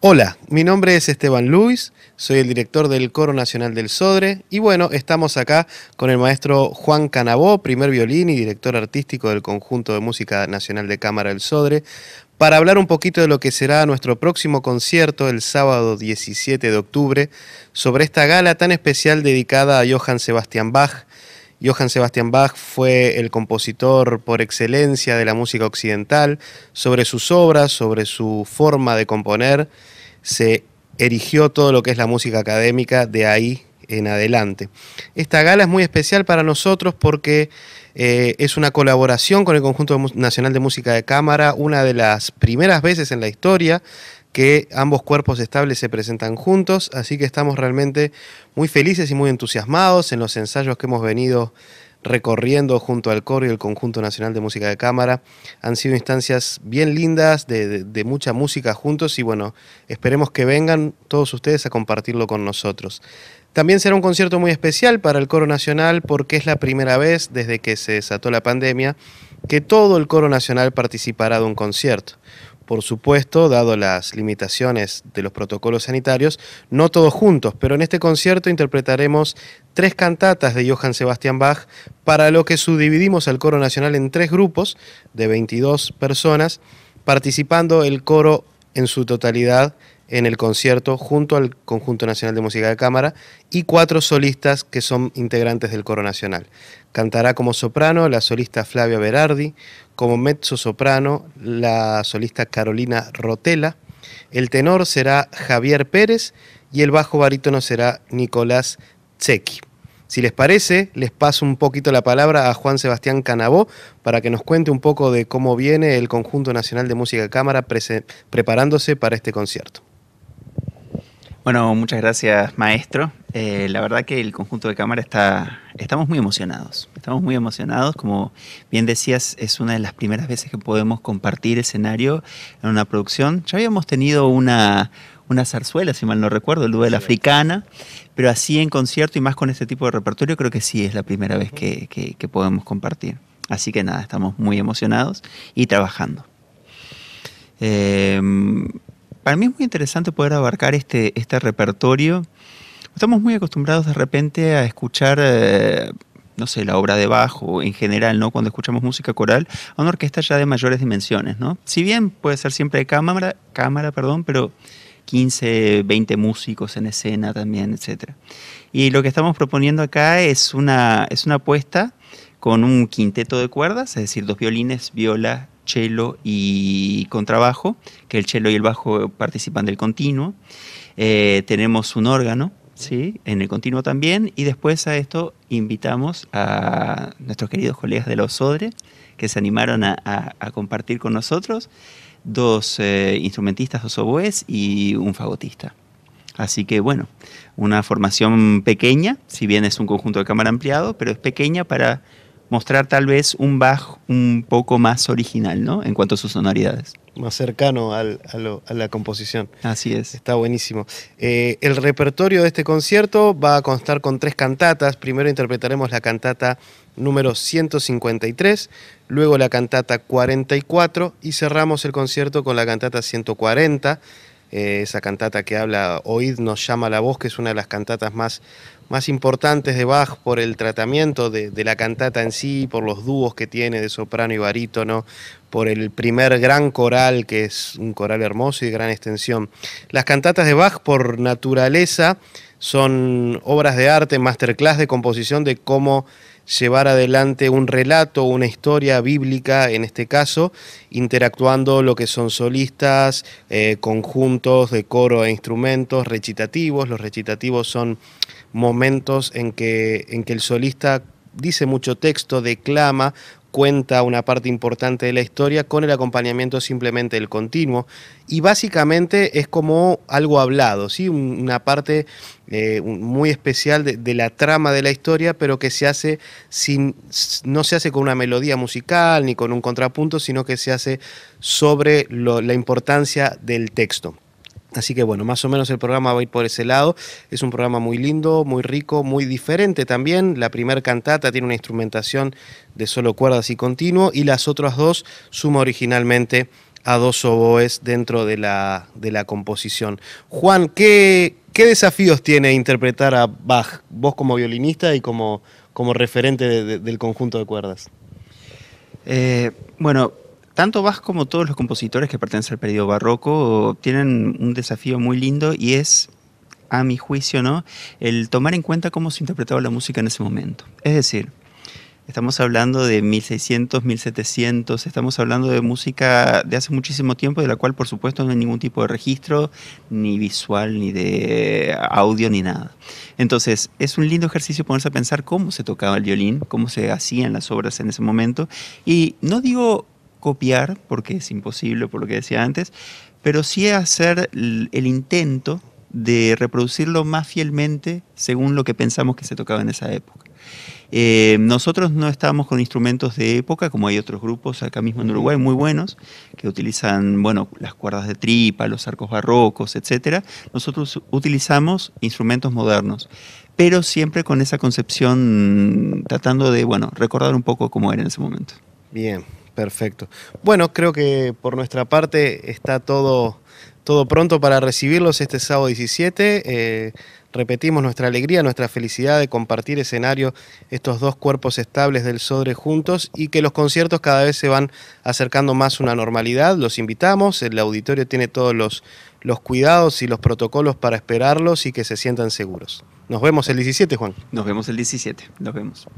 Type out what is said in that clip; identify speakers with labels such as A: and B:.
A: Hola, mi nombre es Esteban Luis, soy el director del Coro Nacional del Sodre y bueno, estamos acá con el maestro Juan Canabó, primer violín y director artístico del conjunto de música nacional de cámara del Sodre, para hablar un poquito de lo que será nuestro próximo concierto el sábado 17 de octubre sobre esta gala tan especial dedicada a Johann Sebastian Bach, Johann Sebastian Bach fue el compositor por excelencia de la música occidental. Sobre sus obras, sobre su forma de componer, se erigió todo lo que es la música académica de ahí en adelante. Esta gala es muy especial para nosotros porque eh, es una colaboración con el Conjunto Nacional de Música de Cámara, una de las primeras veces en la historia que ambos cuerpos estables se presentan juntos, así que estamos realmente muy felices y muy entusiasmados en los ensayos que hemos venido recorriendo junto al coro y el conjunto nacional de música de cámara. Han sido instancias bien lindas, de, mucha música juntos y bueno, esperemos que vengan todos ustedes a compartirlo con nosotros. También será un concierto muy especial para el coro nacional porque es la primera vez desde que se desató la pandemia que todo el coro nacional participará de un concierto por supuesto, dado las limitaciones de los protocolos sanitarios, no todos juntos, pero en este concierto interpretaremos tres cantatas de Johann Sebastian Bach, para lo que subdividimos al coro nacional en tres grupos de 22 personas, participando el coro en su totalidad en el concierto junto al Conjunto Nacional de Música de Cámara y cuatro solistas que son integrantes del Coro Nacional. Cantará como soprano la solista Flavia Berardi, como mezzo soprano la solista Carolina Rotella, el tenor será Javier Pérez y el bajo barítono será Nicolás Tseki. Si les parece, les paso un poquito la palabra a Juan Sebastián Canabó para que nos cuente un poco de cómo viene el Conjunto Nacional de Música de Cámara preparándose para este
B: concierto. Bueno, muchas gracias, maestro. Eh, la verdad que el conjunto de cámara está, estamos muy emocionados. Estamos muy emocionados. Como bien decías, es una de las primeras veces que podemos compartir escenario en una producción. Ya habíamos tenido una, una zarzuela, si mal no recuerdo, el dúo africana, pero así en concierto y más con este tipo de repertorio, creo que sí es la primera vez que, podemos compartir. Así que nada, estamos muy emocionados y trabajando. Em, para mí es muy interesante poder abarcar este, este repertorio. Estamos muy acostumbrados de repente a escuchar, eh, no sé, la obra de bajo en general, ¿no? Cuando escuchamos música coral, a una orquesta ya de mayores dimensiones, ¿no? Si bien puede ser siempre de cámara, cámara perdón, pero 15, 20 músicos en escena también, etc. Y lo que estamos proponiendo acá es una, es una apuesta con un quinteto de cuerdas, es decir, dos violines, viola, chelo y contrabajo, que el chelo y el bajo participan del continuo. Eh, tenemos un órgano, ¿sí? en el continuo también, y después a esto invitamos a nuestros queridos colegas de los Sodre que se animaron a, compartir con nosotros, dos eh, instrumentistas, dos oboes y un fagotista. Así que bueno, una formación pequeña, si bien es un conjunto de cámara ampliado, pero es pequeña para mostrar tal vez un bajo un poco más original, ¿no? En cuanto a sus sonoridades.
A: Más cercano a, la composición. Así es. Está buenísimo. Eh, el repertorio de este concierto va a constar con tres cantatas. Primero interpretaremos la cantata número 153, luego la cantata 44 y cerramos el concierto con la cantata 140. Eh, esa cantata que habla Oíd nos llama la voz, que es una de las cantatas más, más importantes de Bach por el tratamiento de, de, la cantata en sí, por los dúos que tiene de soprano y barítono, por el primer gran coral, que es un coral hermoso y de gran extensión. Las cantatas de Bach por naturaleza son obras de arte, masterclass de composición de cómo llevar adelante un relato, una historia bíblica en este caso, interactuando lo que son solistas, eh, conjuntos de coro e instrumentos, recitativos. Los recitativos son momentos en que, en que el solista dice mucho texto, declama, cuenta una parte importante de la historia con el acompañamiento simplemente del continuo y básicamente es como algo hablado, ¿sí? una parte eh, muy especial de, la trama de la historia, pero que se hace sin, no se hace con una melodía musical ni con un contrapunto, sino que se hace sobre la importancia del texto. Así que bueno, más o menos el programa va a ir por ese lado. Es un programa muy lindo, muy rico, muy diferente también. La primera cantata tiene una instrumentación de solo cuerdas y continuo y las otras dos suma originalmente a dos oboes dentro de la, de la composición. Juan, ¿qué, desafíos tiene interpretar a Bach, vos como
B: violinista y como, como referente del conjunto de cuerdas? Eh, bueno, tanto Bach como todos los compositores que pertenecen al periodo barroco tienen un desafío muy lindo y es a mi juicio, ¿no? El tomar en cuenta cómo se interpretaba la música en ese momento. Es decir, estamos hablando de 1600, 1700, estamos hablando de música de hace muchísimo tiempo, de la cual, por supuesto, no hay ningún tipo de registro, ni visual, ni de audio, ni nada. Entonces, es un lindo ejercicio ponerse a pensar cómo se tocaba el violín, cómo se hacían las obras en ese momento. Y no digo copiar, porque es imposible, por lo que decía antes, pero sí hacer el intento de reproducirlo más fielmente según lo que pensamos que se tocaba en esa época. Eh, nosotros no estamos con instrumentos de época, como hay otros grupos acá mismo en Uruguay muy buenos, que utilizan bueno, las cuerdas de tripa, los arcos barrocos, etc. Nosotros utilizamos instrumentos modernos, pero siempre con esa concepción mm, tratando de bueno, recordar un poco cómo era en ese momento.
A: Bien, Perfecto. Bueno, creo que por nuestra parte está todo, todo pronto para recibirlos este sábado 17. Eh, repetimos nuestra alegría, nuestra felicidad de compartir escenario estos dos cuerpos estables del Sodre juntos y que los conciertos cada vez se van acercando más a una normalidad. Los invitamos, el auditorio tiene todos los, los cuidados y los protocolos para esperarlos y que se sientan seguros. Nos vemos el 17, Juan.
B: Nos vemos el 17, nos vemos.